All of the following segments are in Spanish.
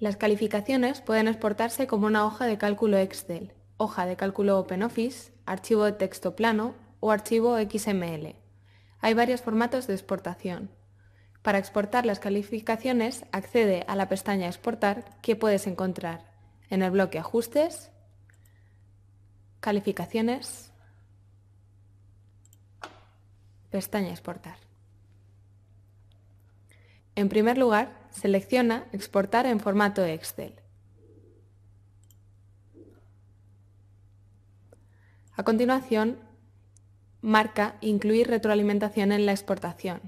Las calificaciones pueden exportarse como una hoja de cálculo Excel, hoja de cálculo OpenOffice, archivo de texto plano o archivo XML. Hay varios formatos de exportación. Para exportar las calificaciones, accede a la pestaña Exportar que puedes encontrar en el bloque Ajustes, Calificaciones, pestaña Exportar. En primer lugar, selecciona Exportar en formato Excel. A continuación, marca Incluir retroalimentación en la exportación.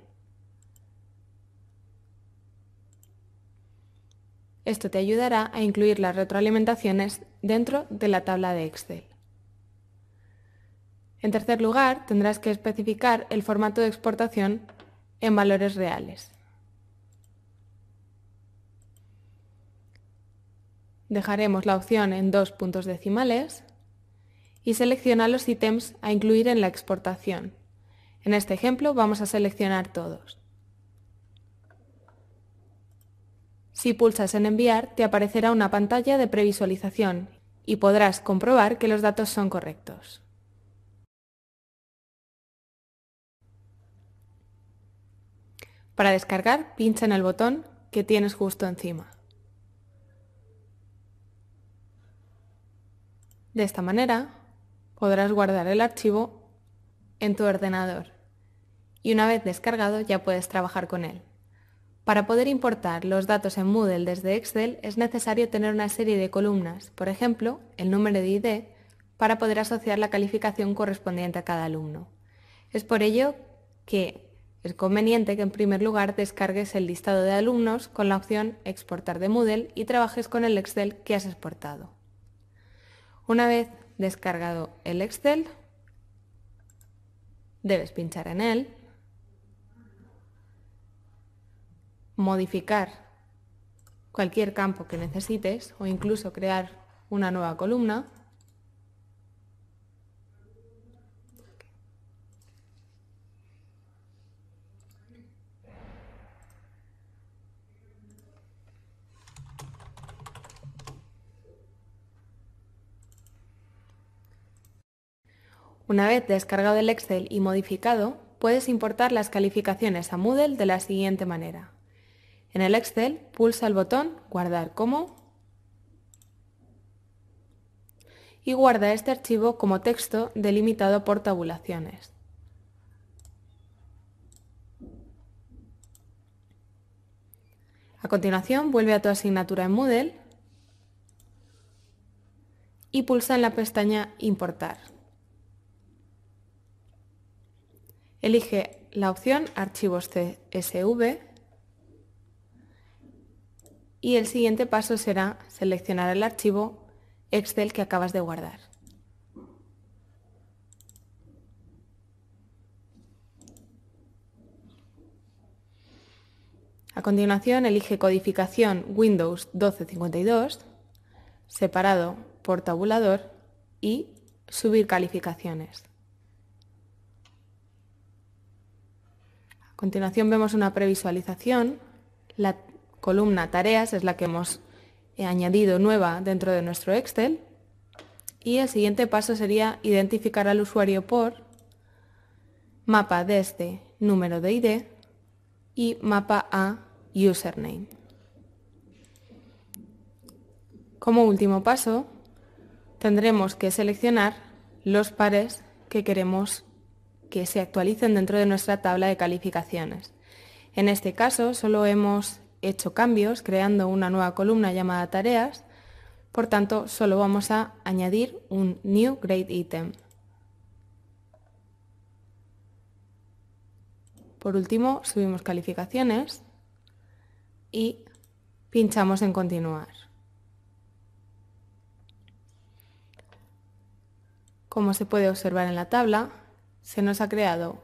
Esto te ayudará a incluir las retroalimentaciones dentro de la tabla de Excel. En tercer lugar, tendrás que especificar el formato de exportación en valores reales. Dejaremos la opción en dos puntos decimales y selecciona los ítems a incluir en la exportación. En este ejemplo vamos a seleccionar todos. Si pulsas en enviar, te aparecerá una pantalla de previsualización y podrás comprobar que los datos son correctos. Para descargar, pincha en el botón que tienes justo encima. De esta manera podrás guardar el archivo en tu ordenador y una vez descargado ya puedes trabajar con él. Para poder importar los datos en Moodle desde Excel es necesario tener una serie de columnas, por ejemplo, el número de ID, para poder asociar la calificación correspondiente a cada alumno. Es por ello que es conveniente que en primer lugar descargues el listado de alumnos con la opción Exportar de Moodle y trabajes con el Excel que has exportado. Una vez descargado el Excel, debes pinchar en él, modificar cualquier campo que necesites o incluso crear una nueva columna Una vez descargado el Excel y modificado, puedes importar las calificaciones a Moodle de la siguiente manera. En el Excel, pulsa el botón Guardar como y guarda este archivo como texto delimitado por tabulaciones. A continuación, vuelve a tu asignatura en Moodle y pulsa en la pestaña Importar. Elige la opción Archivos CSV y el siguiente paso será seleccionar el archivo Excel que acabas de guardar. A continuación, elige codificación Windows 1252, separado por tabulador y subir calificaciones. continuación vemos una previsualización. La columna tareas es la que hemos eh, añadido nueva dentro de nuestro Excel. Y el siguiente paso sería identificar al usuario por mapa desde este número de ID y mapa a username. Como último paso, tendremos que seleccionar los pares que queremos que se actualicen dentro de nuestra tabla de calificaciones. En este caso solo hemos hecho cambios creando una nueva columna llamada tareas, por tanto solo vamos a añadir un new grade item. Por último subimos calificaciones y pinchamos en continuar. Como se puede observar en la tabla, se nos ha creado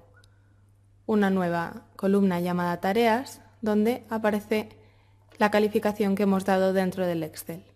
una nueva columna llamada tareas donde aparece la calificación que hemos dado dentro del Excel.